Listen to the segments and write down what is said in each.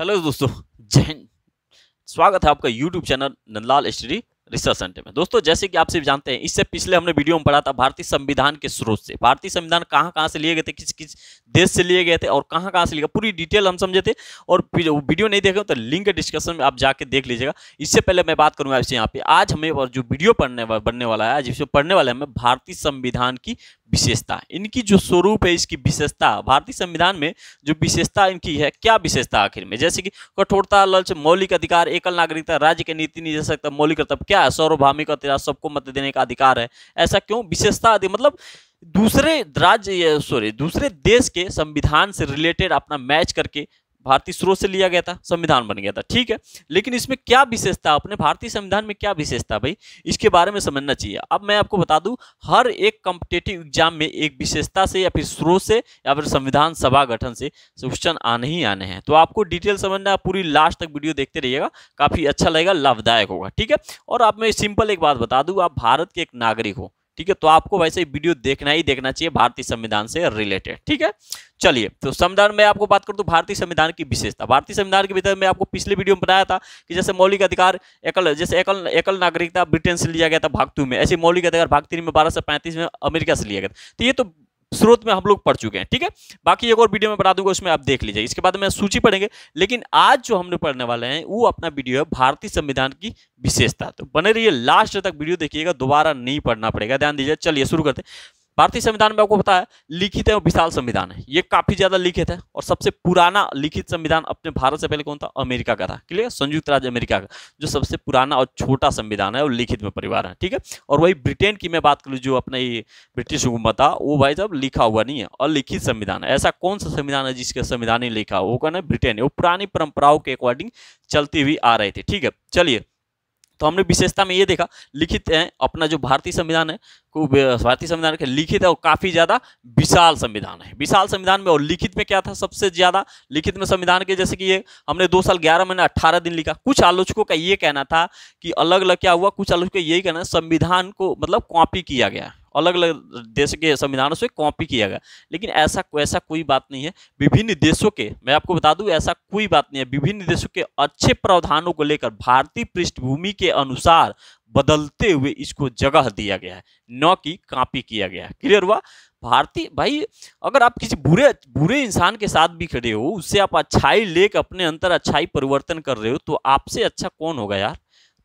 hello दोस्तों जय स्वागत है आपका YouTube channel Nandlal study research centre में दोस्तों जैसे कि आप सिर्फ जानते हैं इससे पिछले हमने वीडियो में पढ़ा था भारतीय संविधान के स्रोत से भारतीय संविधान कहाँ कहाँ से लिए गए थे किस किस देश से लिए गए थे और कहाँ कहाँ से लिए पूरी डिटेल हम समझे थे और वीडियो नहीं देखे तो लिंक डिस्क्रिप्शन में आप जाके देख लीजिएगा इससे पहले मैं बात करूँगा आपसे यहाँ पे आज हमें और जो वीडियो पढ़ने बनने वाला है जिसमें पढ़ने वाले हमें भारतीय संविधान की विशेषता इनकी जो स्वरूप है इसकी विशेषता भारतीय संविधान में जो विशेषता इनकी है क्या विशेषता आखिर में जैसे कि कठोरता लक्ष्य मौलिक अधिकार एकल नागरिकता राज्य के नीति नहीं सकता मौलिक कर्तव्य क्या है सर्वभामिक अधिराज सबको मत देने का अधिकार है ऐसा क्यों विशेषता मतलब दूसरे राज्य सॉरी दूसरे देश के संविधान से रिलेटेड अपना मैच करके भारतीय स्रोत से लिया गया था संविधान बन गया था ठीक है लेकिन इसमें क्या विशेषता अपने भारतीय संविधान में क्या विशेषता भाई इसके बारे में समझना चाहिए अब मैं आपको बता दूं हर एक कॉम्पिटेटिव एग्जाम में एक विशेषता से या फिर स्रोत से या फिर संविधान सभा गठन से क्वेश्चन आने ही आने हैं तो आपको डिटेल समझना पूरी लास्ट तक वीडियो देखते रहिएगा काफ़ी अच्छा लगेगा लाभदायक होगा ठीक है और आप मैं सिंपल एक बात बता दूँ आप भारत के एक नागरिक हो ठीक है तो आपको वैसे ही वीडियो देखना ही देखना चाहिए भारतीय संविधान से रिलेटेड ठीक है चलिए तो संविधान में आपको बात करूँ तो भारतीय संविधान की विशेषता भारतीय संविधान के भीतर मैं आपको पिछले वीडियो में बताया था कि जैसे मौलिक अधिकार एकल जैसे एकल एकल नागरिकता ब्रिटेन से लिया गया था भागतू में ऐसे मौलिक अधिकार भागती में बारह सौ पैंतीस में अमेरिका से लिया गया था तो ये तो स्रोत में हम लोग पढ़ चुके हैं ठीक है बाकी एक और वीडियो में बता दूंगा उसमें आप देख लीजिए इसके बाद में सूची पढ़ेंगे लेकिन आज जो हम लोग पढ़ने वाले हैं वो अपना वीडियो है भारतीय संविधान की विशेषता तो बने रहिए लास्ट तक वीडियो देखिएगा दोबारा नहीं पढ़ना पड़ेगा ध्यान दीजिए चलिए शुरू करते भारतीय संविधान में आपको पता है लिखित है और विशाल संविधान है ये काफी ज्यादा लिखित है और सबसे पुराना लिखित संविधान अपने भारत से पहले कौन था अमेरिका का था क्लियर संयुक्त राज्य अमेरिका का जो सबसे पुराना और छोटा संविधान है और लिखित में परिवार है ठीक है और वही ब्रिटेन की मैं बात करूँ जो अपने ब्रिटिश हुकूमत था वो भाई साहब लिखा हुआ नहीं है और लिखित संविधान है ऐसा कौन सा संविधान है जिसका संविधान ही लिखा वो कहना है ब्रिटेन है वो पुरानी परंपराओं के अकॉर्डिंग चलती हुई आ रही थी ठीक है चलिए तो हमने विशेषता में ये देखा लिखित है अपना जो भारतीय संविधान है को भारतीय संविधान के लिखित है और काफ़ी ज़्यादा विशाल संविधान है विशाल संविधान में और लिखित में क्या था सबसे ज़्यादा लिखित में संविधान के जैसे कि ये हमने दो साल ग्यारह महीने अट्ठारह दिन लिखा कुछ आलोचकों का ये कहना था कि अलग अलग क्या हुआ कुछ आलोचकों का यही कहना संविधान को मतलब कॉपी किया गया अलग अलग देश के संविधानों से कॉपी किया गया लेकिन ऐसा ऐसा कोई बात नहीं है विभिन्न देशों के मैं आपको बता दूं ऐसा कोई बात नहीं है विभिन्न देशों के अच्छे प्रावधानों को लेकर भारतीय पृष्ठभूमि के अनुसार बदलते हुए इसको जगह दिया गया है न कि कॉपी किया गया है क्लियर हुआ भारतीय भाई अगर आप किसी बुरे बुरे इंसान के साथ भी खड़े हो उससे आप अच्छाई लेकर अपने अंतर अच्छाई परिवर्तन कर रहे हो तो आपसे अच्छा कौन होगा यार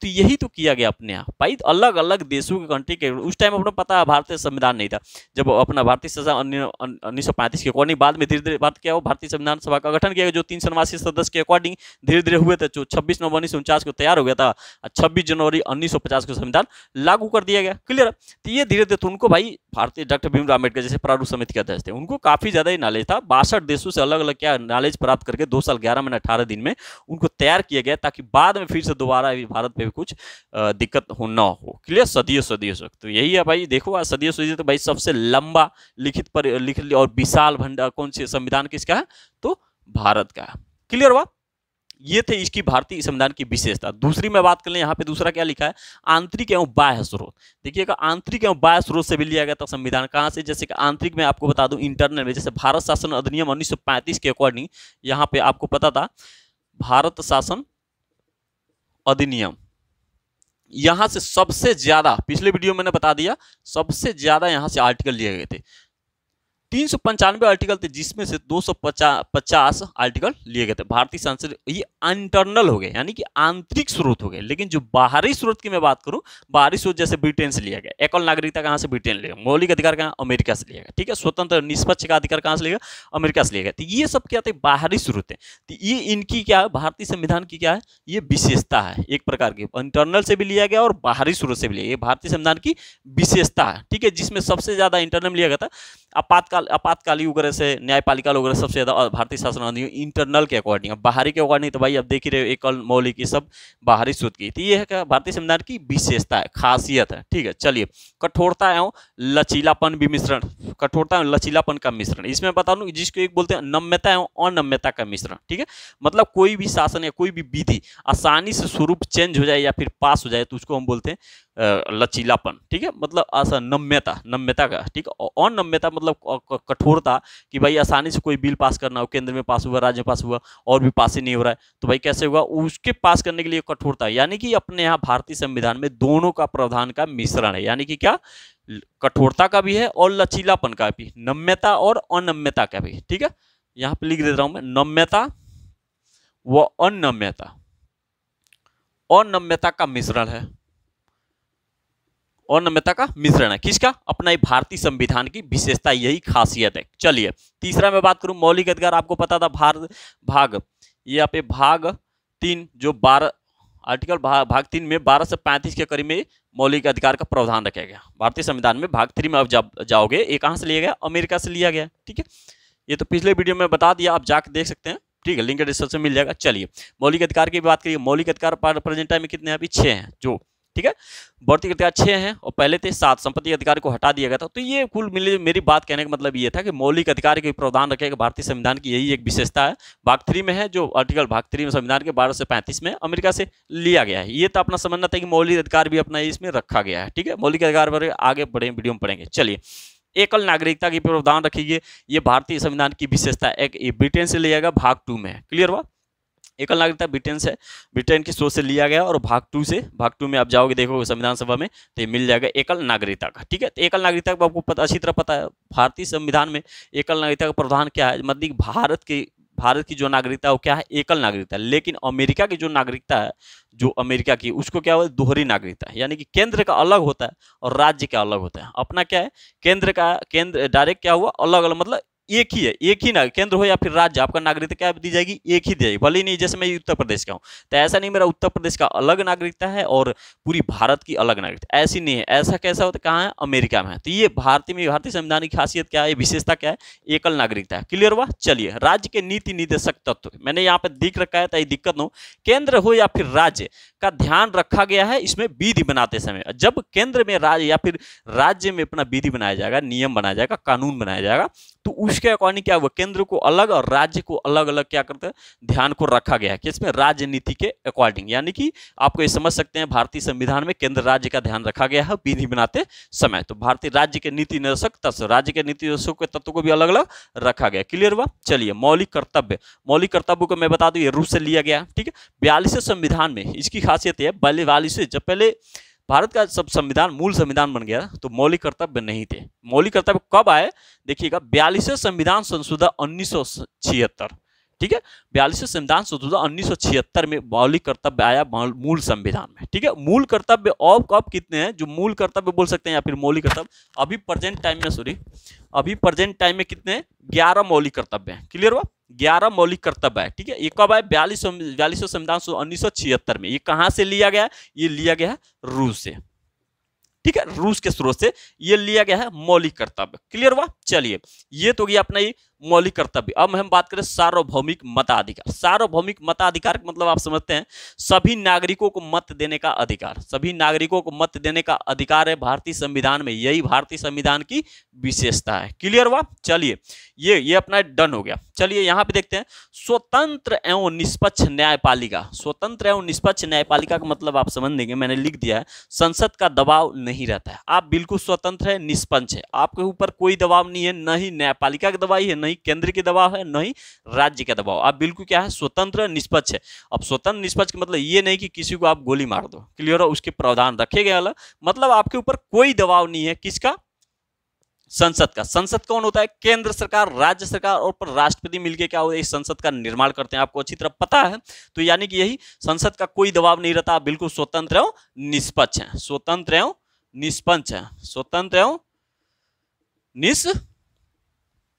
तो यही तो किया गया अपने यहाँ भाई अलग अलग देशों के कंट्री के उस टाइम अपना पता भारतीय संविधान नहीं था जब अपना भारतीय संविधान उन्नीस सौ पैंतीस के अकॉर्डिंग बाद में धीरे धीरे बात क्या हो भारतीय संविधान सभा का गठन किया गया जो तीन सौ नवासी सदस्य के अकॉर्डिंग धीरे धीरे हुए थे जो छब्बीस नवंबर उन्नीस सौ उनचास को तैयार हो गया था छब्बीस जनवरी उन्नीस सौ पचास को संविधान लागू कर दिया गया क्लियर तो ये धीरे धीरे तो उनको भाई भारतीय डॉक्टर भीमराव अम्बेडकर जैसे प्रारूप समिति के अध्यक्ष थे उनको काफी ज्यादा ही नॉलेज था बासठ देशों से अलग अलग क्या नॉलेज प्राप्त करके दो साल ग्यारह महीने अठारह दिन में उनको तैयार किया गया ताकि बाद में फिर से दोबारा भारत पे भी कुछ दिक्कत हो ना हो क्लियर सदियों सदियों से तो यही है भाई देखो आज सदियों सदियों तो भाई सबसे लंबा लिखित पर लिख और विशाल भंडार कौन से संविधान किसका है तो भारत का क्लियर हुआ ये थे इसकी भारतीय संविधान की विशेषता दूसरी मैं बात कर लें यहाँ पे दूसरा क्या लिखा है आंतरिक एवं बाह्य स्रोत देखिएगा आंतरिक एवं बाह्य स्रोत से भी लिया गया था संविधान कहाँ से जैसे कि आंतरिक में आपको बता दूं इंटरनल में जैसे भारत शासन अधिनियम 1935 के अकॉर्डिंग यहाँ पे आपको पता था भारत शासन अधिनियम यहाँ से सबसे ज़्यादा पिछले वीडियो में मैंने बता दिया सबसे ज़्यादा यहाँ से आर्टिकल लिए गए थे तीन सौ पंचानवे आर्टिकल थे जिसमें से दो सौ पचास आर्टिकल लिए गए थे भारतीय संसद ये इंटरनल हो गए यानी कि आंतरिक स्रोत हो गए लेकिन जो बाहरी स्रोत की मैं बात करूं बाहरी स्रोत जैसे ब्रिटेन से लिया गया एकल नागरिकता कहां से ब्रिटेन लिया मौलिक अधिकार कहाँ अमेरिका से लिया गया ठीक है स्वतंत्र निष्पक्ष का अधिकार कहां से लिया अमेरिका से लिया गया तो ये सब क्या थे बाहरी स्रोत है तो ये इनकी क्या है भारतीय संविधान की क्या है ये विशेषता है एक प्रकार की इंटरनल से भी लिया गया और बाहरी स्रोत से भी लिया गया भारतीय संविधान की विशेषता है ठीक है जिसमें सबसे ज्यादा इंटरनल लिया गया था आपातकाल आपातकालीन वगैरह से न्यायपालिका वगैरह सबसे ज़्यादा भारतीय शासन अधिनियम इंटरनल के अकॉर्डिंग बाहरी के अकॉर्डिंग तो भाई अब देख ही रहे एकल मौलिक ये सब बाहरी सूद की तो ये है क्या भारतीय संविधान की विशेषता है खासियत है ठीक है चलिए कठोरता एवं लचीलापन भी मिश्रण कठोरता एवं लचीलापन का मिश्रण इसमें बता दूँ जिसको एक बोलते हैं नम्यता एवं अनम्यता का मिश्रण ठीक है मतलब कोई भी शासन या कोई भी विधि आसानी से स्वरूप चेंज हो जाए या फिर पास हो जाए तो उसको हम बोलते हैं लचीलापन ठीक है मतलब ऐसा नम्यता नम्यता का ठीक और नम्यता मतलब कठोरता कि भाई आसानी से कोई बिल पास करना हो केंद्र में पास हुआ राज्य में पास हुआ और भी पास ही नहीं हो रहा है तो भाई कैसे हुआ उसके पास करने के लिए कठोरता यानी कि अपने यहाँ भारतीय संविधान में दोनों का प्रावधान का मिश्रण है यानी कि क्या कठोरता का भी है और लचीलापन का भी नम्यता और अनम्यता का भी ठीक है यहाँ पर लिख देता हूं मैं नम्यता व अनम्यता अनम्यता का मिश्रण है और नम्यता का मिश्रण है किसका अपना भारतीय संविधान की विशेषता यही खासियत है चलिए तीसरा मैं बात करूं मौलिक अधिकार आपको पता था भारत भाग ये आप भाग तीन जो बारह आर्टिकल भा, भाग तीन में बारह से पैंतीस के करीब में मौलिक अधिकार का प्रावधान रखा गया भारतीय संविधान में भाग थ्री में आप जा, जाओगे ये कहाँ से लिया गया अमेरिका से लिया गया ठीक है ये तो पिछले वीडियो में बता दिया आप जाके देख सकते हैं ठीक है लिंक डिस्क्रिप्शन मिल जाएगा चलिए मौलिक अधिकार की बात करिए मौलिक अधिकार प्रेजेंट टाइम में कितने अभी छः हैं जो ठीक है बढ़ती अधिकार अच्छे हैं और पहले थे सात संपत्ति अधिकार को हटा दिया गया था तो ये कुल मिले मेरी बात कहने का मतलब ये था कि मौलिक अधिकार के प्रावधान रखेगा भारतीय संविधान की यही एक विशेषता है भाग थ्री में है जो आर्टिकल भाग थ्री में संविधान के बारह से पैंतीस में अमेरिका से लिया गया है ये तो अपना समझना था कि मौलिक अधिकार भी अपना इसमें रखा गया है ठीक है मौलिक अधिकार पर आगे बढ़े वीडियो में पढ़ेंगे चलिए एकल नागरिकता की प्रावधान रखिए ये भारतीय संविधान की विशेषता एक ब्रिटेन से लिया गया भाग टू में क्लियर हुआ एकल नागरिकता ब्रिटेन से ब्रिटेन की सोच से लिया गया और भाग टू से भाग टू में आप जाओगे देखोगे संविधान सभा में तो ये मिल जाएगा एकल नागरिकता का ठीक है तो एकल नागरिकता का आपको पता अच्छी तरह पता है भारतीय संविधान में एकल नागरिकता का प्रावधान क्या है मतलब भारत की भारत की जो नागरिकता वो क्या है एकल नागरिकता लेकिन अमेरिका की जो नागरिकता है जो अमेरिका की उसको क्या होता है दोहरी नागरिकता है यानी कि केंद्र का अलग होता है और राज्य का अलग होता है अपना क्या है केंद्र का केंद्र डायरेक्ट क्या हुआ अलग अलग मतलब एक ही है एक ही ना केंद्र हो या फिर राज्य आपका नागरिकता क्या दी जाएगी एक ही दी जाएगी भले ही नहीं जैसे मैं उत्तर प्रदेश का हूँ तो ऐसा नहीं मेरा उत्तर प्रदेश का अलग नागरिकता है और पूरी भारत की अलग नागरिकता ऐसी नहीं है ऐसा कैसा होता कहाँ है अमेरिका में है तो ये भारतीय में भारतीय संविधान की खासियत क्या है विशेषता क्या है एकल नागरिकता है क्लियर हुआ चलिए राज्य के नीति निदेशक तत्व मैंने यहाँ पर दिख रखा है तो ये दिक्कत न हो केंद्र हो या फिर राज्य का ध्यान रखा गया है इसमें विधि बनाते समय जब केंद्र में राज्य या फिर राज्य में अपना विधि बनाया जाएगा नियम बनाया जाएगा कानून बनाया जाएगा तो उसके अकॉर्डिंग क्या हुआ केंद्र को अलग और राज्य को अलग अलग क्या करते हैं ध्यान को रखा गया है इसमें राजनीति के अकॉर्डिंग यानी कि आपको ये समझ सकते हैं भारतीय संविधान में केंद्र राज्य का ध्यान रखा गया है विधि बनाते समय तो भारतीय राज्य के नीति निर्देशक तत्व राज्य के नीति निर्देशक के तत्व को भी अलग अलग रखा गया क्लियर हुआ चलिए मौलिक कर्तव्य मौलिक कर्तव्य को मैं बता दू ये रूप से लिया गया ठीक है बयालीसवें संविधान में इसकी खासियत है पहले वाली से जब पहले भारत का सब संविधान मूल संविधान बन गया तो मौलिक कर्तव्य नहीं थे मौलिक कर्तव्य कब आए देखिएगा बयालीसवें संविधान संशोधन उन्नीस ठीक है बयालीसवें संविधान संशोधन उन्नीस में मौलिक कर्तव्य आया मूल संविधान में ठीक है मूल कर्तव्य और कब कितने हैं जो मूल कर्तव्य बोल सकते हैं या फिर मौलिक कर्तव्य अभी प्रेजेंट टाइम में सॉरी अभी प्रेजेंट टाइम में कितने ग्यारह मौलिक कर्तव्य हैं क्लियर हुआ ग्यारह मौलिक कर्तव्य है ठीक है ये कब आए बयालीस बयालीसवें संविधान उन्नीस सौ छिहत्तर में ये कहाँ से लिया गया ये लिया गया है रूस से ठीक है रूस के स्रोत से ये लिया गया है मौलिक कर्तव्य क्लियर हुआ चलिए ये तो गया अपना ये मौलिक कर्तव्य अब हम बात करें सार्वभौमिक मताधिकार सार्वभौमिक मताधिकार मतलब आप समझते हैं सभी नागरिकों को मत देने का अधिकार सभी नागरिकों को मत देने का अधिकार है भारतीय संविधान में यही भारतीय संविधान की विशेषता है क्लियर हुआ चलिए ये ये अपना डन हो गया चलिए यहाँ पे देखते हैं स्वतंत्र एवं निष्पक्ष न्यायपालिका स्वतंत्र एवं निष्पक्ष न्यायपालिका का मतलब आप समझ देंगे मैंने लिख दिया है संसद का दबाव नहीं रहता है आप बिल्कुल स्वतंत्र है निष्पक्ष है आपके ऊपर कोई दबाव नहीं है न ही न्यायपालिका की दवाई है न नहीं केंद्र के दबाव है न ही राज्य का दबाव आप बिल्कुल क्या है स्वतंत्र निष्पक्ष है अब स्वतंत्र निष्पक्ष मतलब ये नहीं कि किसी को आप गोली मार दो क्लियर है उसके प्रावधान रखे गए अलग मतलब आपके ऊपर कोई दबाव नहीं है किसका संसद का संसद कौन होता है केंद्र सरकार राज्य सरकार और पर राष्ट्रपति मिलकर क्या होता है इस संसद का निर्माण करते हैं आपको अच्छी तरह पता है तो यानी कि यही संसद का कोई दबाव नहीं रहता बिल्कुल स्वतंत्र एवं निष्पक्ष है स्वतंत्र एवं निष्पक्ष है स्वतंत्र एवं निष्पक्ष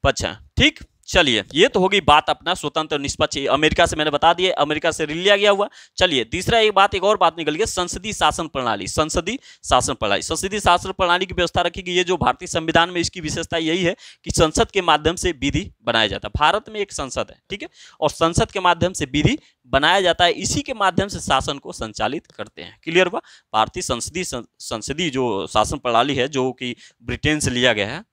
पक्ष है ठीक चलिए ये तो होगी बात अपना स्वतंत्र निष्पक्ष अमेरिका से मैंने बता दिया अमेरिका से लिया गया हुआ चलिए तीसरा एक बात एक और बात निकल गई संसदीय शासन प्रणाली संसदीय शासन प्रणाली संसदीय शासन प्रणाली की व्यवस्था रखी गई है जो भारतीय संविधान में इसकी विशेषता यही है कि संसद के माध्यम से विधि बनाया जाता है भारत में एक संसद है ठीक है और संसद के माध्यम से विधि बनाया जाता है इसी के माध्यम से शासन को संचालित करते हैं क्लियर हुआ भारतीय संसदीय संसदीय जो शासन प्रणाली है जो कि ब्रिटेन से लिया गया है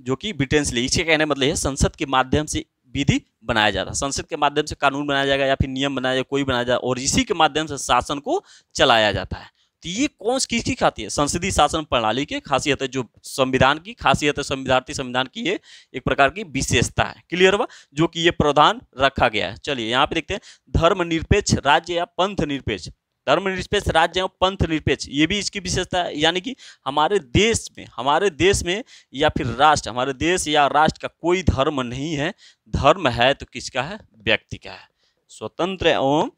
जो कि ब्रिटेन से ली इसके कहने मतलब है संसद के माध्यम से विधि बनाया जाता संसद के माध्यम से कानून बनाया जाएगा या फिर नियम बनाया जाएगा कोई बनाया जाए और इसी के माध्यम से शासन को चलाया जाता है तो ये कौन किसकी खाती है संसदीय शासन प्रणाली की खासियत है जो संविधान की खासियत है संविधानी संविधान की ये एक प्रकार की विशेषता है क्लियर हुआ जो कि ये प्रावधान रखा गया है चलिए यहाँ पे देखते हैं धर्म निरपेक्ष राज्य या पंथ निरपेक्ष धर्मनिरपेक्ष राज्य एवं पंथ निरपेक्ष ये भी इसकी विशेषता है यानी कि हमारे देश में हमारे देश में या फिर राष्ट्र हमारे देश या राष्ट्र का कोई धर्म नहीं है धर्म है तो किसका है व्यक्ति का है स्वतंत्र एवं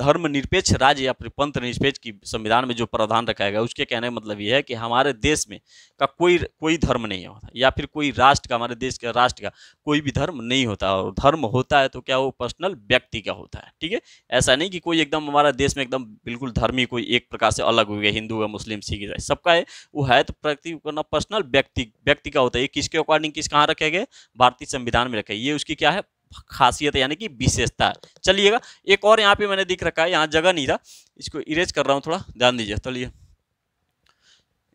धर्म निरपेक्ष राज्य या पंथ निरपेक्ष की संविधान में जो प्रावधान रखा गया उसके कहने का मतलब यह है कि हमारे देश में का कोई कोई धर्म नहीं होता या फिर कोई राष्ट्र का हमारे देश का राष्ट्र का कोई भी धर्म नहीं होता और धर्म होता है तो क्या वो पर्सनल व्यक्ति का होता है ठीक है ऐसा नहीं कि कोई एकदम हमारा देश में एकदम बिल्कुल धर्म ही कोई एक प्रकार से अलग हो गया हिंदू है मुस्लिम सिख ईसाई सबका है वो है तो प्रति करना पर्सनल व्यक्ति व्यक्ति का होता है ये किसके अकॉर्डिंग किस कहाँ रखे गए भारतीय संविधान में रखे ये उसकी क्या है खासियत यानी कि विशेषता चलिएगा एक और यहाँ पे मैंने दिख रखा है यहाँ जगह नहीं था इसको इरेज कर रहा हूँ थोड़ा ध्यान दीजिए चलिए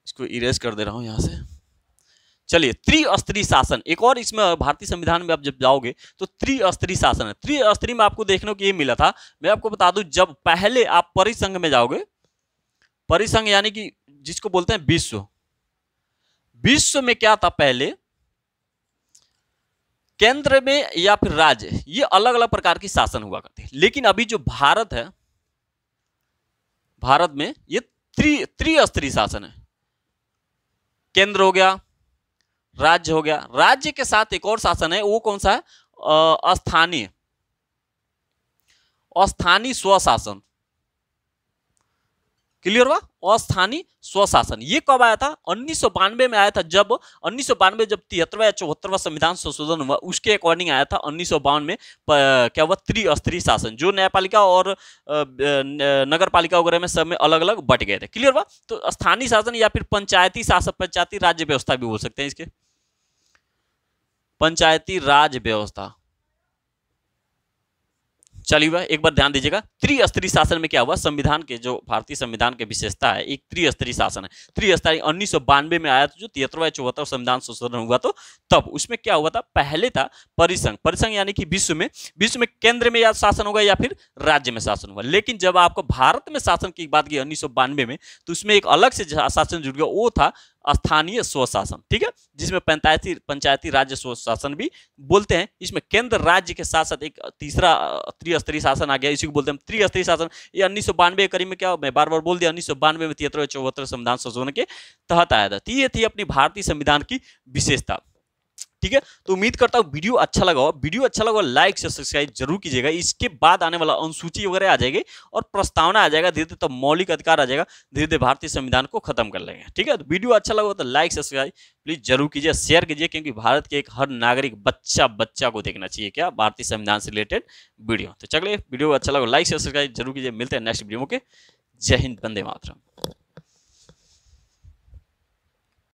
इसको इरेज कर दे रहा हूँ यहाँ से चलिए त्रिस्तरी शासन एक और इसमें भारतीय संविधान में आप जब जाओगे तो त्रिस्तरी शासन है त्रिस्तरी में आपको देखने को ये मिला था मैं आपको बता दूं जब पहले आप परिसंघ में जाओगे परिसंघ यानी कि जिसको बोलते हैं विश्व विश्व में क्या था पहले केंद्र में या फिर राज्य ये अलग अलग प्रकार की शासन हुआ करते हैं लेकिन अभी जो भारत है भारत में ये त्रि त्रिस्तरीय शासन है केंद्र हो गया राज्य हो गया राज्य के साथ एक और शासन है वो कौन सा है स्थानीय स्थानीय स्वशासन क्लियर हुआ अस्थानीय स्वशासन ये कब आया था उन्नीस में आया था जब उन्नीस जब तिहत्तरवा या चौहत्तरवा संविधान संशोधन हुआ उसके अकॉर्डिंग आया था उन्नीस में क्या हुआ त्रिस्तरीय शासन जो न्यायपालिका और नगर पालिका वगैरह में सब में अलग अलग बट गए थे क्लियर हुआ तो स्थानीय शासन या फिर पंचायती शासन पंचायती राज्य व्यवस्था भी बोल सकते हैं इसके पंचायती राज व्यवस्था चलिए हुआ एक बार ध्यान दीजिएगा त्रिस्तरीय शासन में क्या हुआ संविधान के जो भारतीय संविधान की विशेषता है एक त्रिस्तरीय शासन है त्रिस्तरीय उन्नीस में आया था जो तिहत्तरवा चौहत्तर संविधान संशोधन हुआ तो तब उसमें क्या हुआ था पहले था परिसंघ परिसंघ यानी कि विश्व में विश्व में केंद्र में या शासन होगा या फिर राज्य में शासन होगा लेकिन जब आपको भारत में शासन की बात की उन्नीस में तो उसमें एक अलग से शासन जुड़ गया वो था स्थानीय स्वशासन ठीक है जिसमें पंचायती पंचायती राज्य स्वशासन भी बोलते हैं इसमें केंद्र राज्य के साथ साथ एक तीसरा त्रिस्तरीय शासन आ गया इसी को बोलते हैं त्रिस्तरीय शासन ये उन्नीस के करीब में क्या मैं बार बार बोल दिया उन्नीस में तिहत्तर चौहत्तर संविधान संशोधन के तहत आया था तो ये थी अपनी भारतीय संविधान की विशेषता ठीक है तो उम्मीद करता हूँ वीडियो अच्छा लगा हो वीडियो अच्छा लगा लाइक से सब्सक्राइब जरूर कीजिएगा इसके बाद आने वाला अनुसूची वगैरह आ जाएगी और प्रस्तावना आ जाएगा धीरे धीरे तो मौलिक अधिकार आ जाएगा धीरे धीरे भारतीय संविधान को खत्म कर लेंगे ठीक है तो वीडियो अच्छा लगा हो तो लाइक सब्सक्राइब प्लीज जरूर कीजिए शेयर कीजिए क्योंकि भारत के एक हर नागरिक बच्चा बच्चा को देखना चाहिए क्या भारतीय संविधान से रिलेटेड वीडियो तो चलिए वीडियो अच्छा लगा लाइक से सब्सक्राइब जरूर कीजिए मिलते हैं नेक्स्ट वीडियो के जय हिंद बंदे मातरम